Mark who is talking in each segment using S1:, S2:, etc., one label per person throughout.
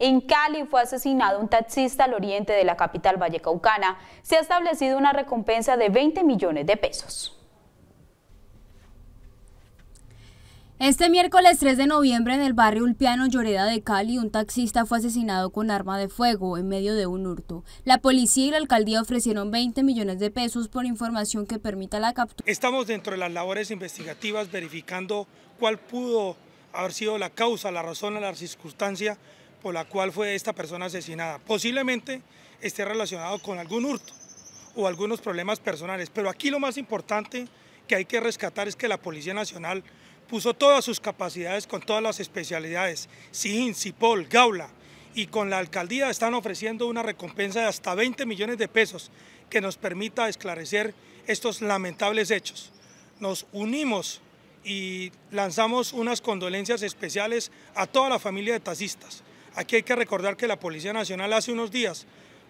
S1: En Cali fue asesinado un taxista al oriente de la capital vallecaucana. Se ha establecido una recompensa de 20 millones de pesos. Este miércoles 3 de noviembre en el barrio Ulpiano, Lloreda de Cali, un taxista fue asesinado con arma de fuego en medio de un hurto. La policía y la alcaldía ofrecieron 20 millones de pesos por información que permita la captura.
S2: Estamos dentro de las labores investigativas verificando cuál pudo haber sido la causa, la razón o la circunstancia por la cual fue esta persona asesinada. Posiblemente esté relacionado con algún hurto o algunos problemas personales, pero aquí lo más importante que hay que rescatar es que la Policía Nacional puso todas sus capacidades con todas las especialidades, SIN, CIPOL, GAULA, y con la alcaldía están ofreciendo una recompensa de hasta 20 millones de pesos que nos permita esclarecer estos lamentables hechos. Nos unimos y lanzamos unas condolencias especiales a toda la familia de taxistas. Aquí hay que recordar que la Policía Nacional hace unos días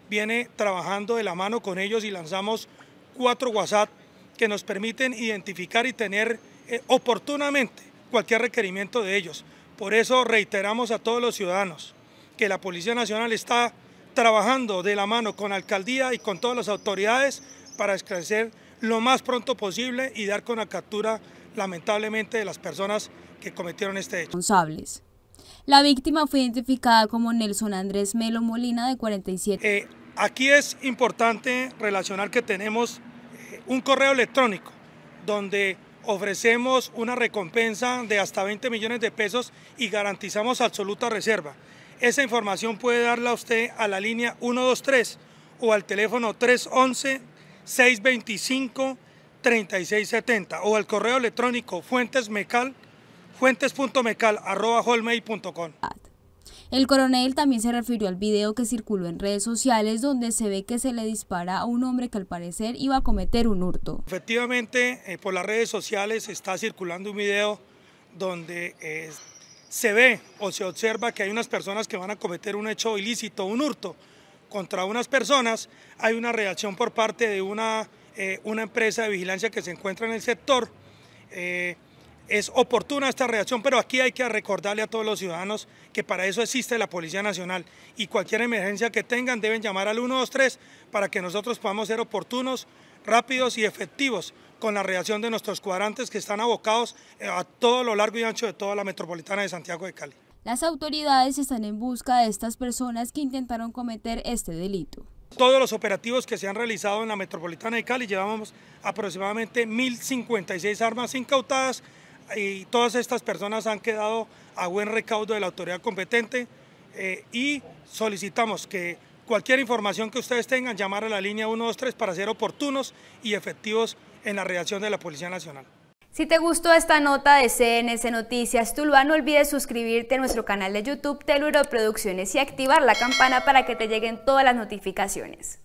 S2: viene trabajando de la mano con ellos y lanzamos cuatro WhatsApp que nos permiten identificar y tener eh, oportunamente cualquier requerimiento de ellos. Por eso reiteramos a todos los ciudadanos que la Policía Nacional está trabajando de la mano con la alcaldía y con todas las autoridades para esclarecer lo más pronto posible y dar con la captura lamentablemente de las personas que cometieron este hecho.
S1: La víctima fue identificada como Nelson Andrés Melo Molina, de 47. Eh,
S2: aquí es importante relacionar que tenemos eh, un correo electrónico donde ofrecemos una recompensa de hasta 20 millones de pesos y garantizamos absoluta reserva. Esa información puede darla usted a la línea 123 o al teléfono 311-625-3670 o al correo electrónico fuentesmecal.com fuentes.mecal.com.
S1: El coronel también se refirió al video que circuló en redes sociales donde se ve que se le dispara a un hombre que al parecer iba a cometer un hurto.
S2: Efectivamente, eh, por las redes sociales está circulando un video donde eh, se ve o se observa que hay unas personas que van a cometer un hecho ilícito, un hurto contra unas personas. Hay una reacción por parte de una, eh, una empresa de vigilancia que se encuentra en el sector es oportuna esta reacción, pero aquí hay que recordarle a todos los ciudadanos que para eso existe la Policía Nacional y cualquier emergencia que tengan deben llamar al 123 para que nosotros podamos ser oportunos, rápidos y efectivos con la reacción de nuestros cuadrantes que están abocados eh, a todo lo largo y ancho de toda la metropolitana de Santiago de Cali.
S1: Las autoridades están en busca de estas personas que intentaron cometer este delito.
S2: Todos los operativos que se han realizado en la metropolitana de Cali llevamos aproximadamente 1.056 armas incautadas y todas estas personas han quedado a buen recaudo de la autoridad competente eh, y solicitamos que cualquier información que ustedes tengan, llamar a la línea 123 para ser oportunos y efectivos en la reacción de la Policía Nacional.
S1: Si te gustó esta nota de CNS Noticias Tuluá, no olvides suscribirte a nuestro canal de YouTube Teluro
S2: Producciones y activar la campana para que te lleguen todas las notificaciones.